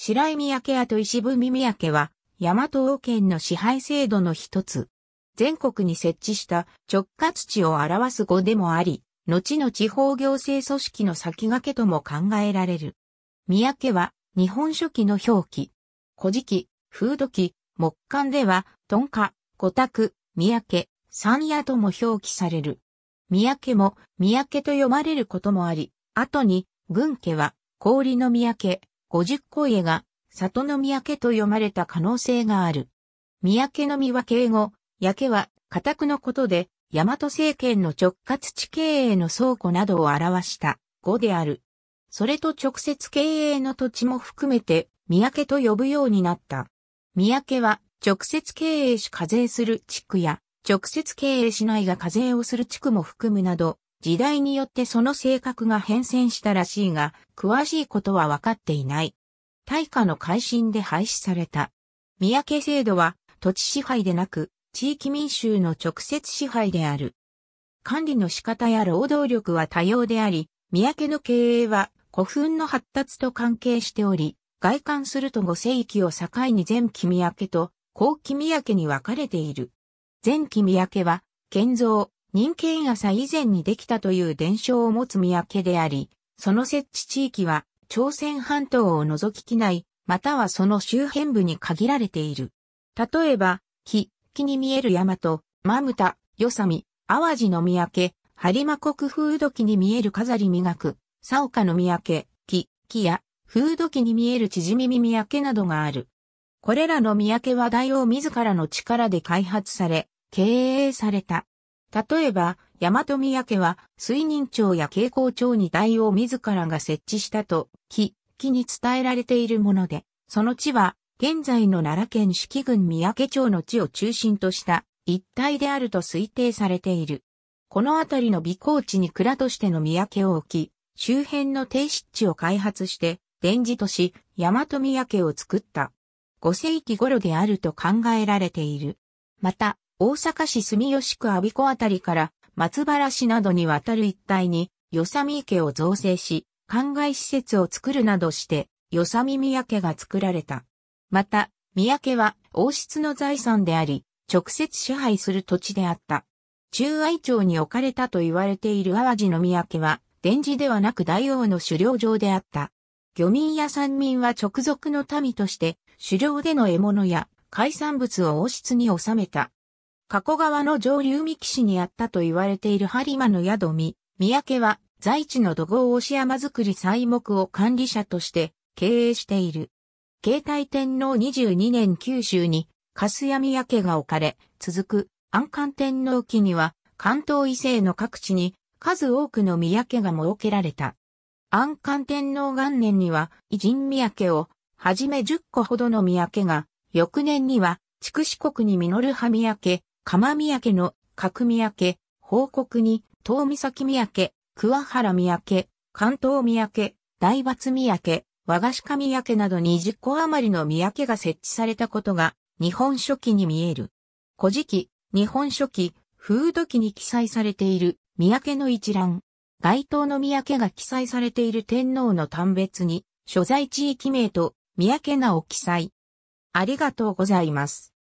白井三宅屋と石踏三宅は、山東県の支配制度の一つ。全国に設置した直轄地を表す語でもあり、後の地方行政組織の先駆けとも考えられる。三宅は、日本書紀の表記。古事記、風土記、木簡では、鈍化、五宅、三宅、三夜とも表記される。三宅も、三宅と呼ばれることもあり、後に、軍家は、氷の三宅、五十個家が、里の三宅と読まれた可能性がある。三宅の実は敬語、焼けは、家宅のことで、大和政権の直轄地経営の倉庫などを表した語である。それと直接経営の土地も含めて、三宅と呼ぶようになった。三宅は、直接経営し課税する地区や、直接経営しないが課税をする地区も含むなど、時代によってその性格が変遷したらしいが、詳しいことは分かっていない。大化の改新で廃止された。三宅制度は土地支配でなく、地域民衆の直接支配である。管理の仕方や労働力は多様であり、三宅の経営は古墳の発達と関係しており、外観すると五世紀を境に前期三宅と後期三宅に分かれている。前期三宅は、建造、人間朝以前にできたという伝承を持つ三宅であり、その設置地域は朝鮮半島を除ききない、またはその周辺部に限られている。例えば、木、木に見える山と、まむた、よさみ、淡路の三宅、播磨国風土記に見える飾り磨く、さおかの三宅、木、木や、風土記に見える縮み耳宮家などがある。これらの三宅は大王自らの力で開発され、経営された。例えば、大和宮家は、水任庁や慶光庁に台を自らが設置したと、木、木に伝えられているもので、その地は、現在の奈良県四季郡三宅町の地を中心とした一帯であると推定されている。この辺りの美高地に蔵としての三宅を置き、周辺の低湿地を開発して、電磁都市、大和宮家を作った。五世紀頃であると考えられている。また、大阪市住吉区阿鼻子あたりから松原市などにわたる一帯に、よさみ池を造成し、灌漑施設を作るなどして、よさみ宮家が作られた。また、宮家は王室の財産であり、直接支配する土地であった。中愛町に置かれたと言われている淡路の宮家は、伝磁ではなく大王の狩猟場であった。漁民や山民は直属の民として、狩猟での獲物や海産物を王室に収めた。加古川の上流三木市にあったと言われている播磨の宿見、三宅は在地の土豪押山づくり材木を管理者として経営している。慶太天皇22年九州に、粕谷三宅が置かれ、続く安官天皇期には、関東伊勢の各地に数多くの三宅が設けられた。安官天皇元年には、偉人三宅を、はじめ10個ほどの三宅が、翌年には、筑四国に実る葉三宅、鎌見焼の角見焼、報告に、見岬宮家、桑原宮家、関東宮家、大罰宮家、和菓子宮焼など20個余りの宮家が設置されたことが、日本書紀に見える。古事記、日本書紀、風土記に記載されている、宮家の一覧。該当の宮家が記載されている天皇の端別に、所在地域名と宮家名を記載。ありがとうございます。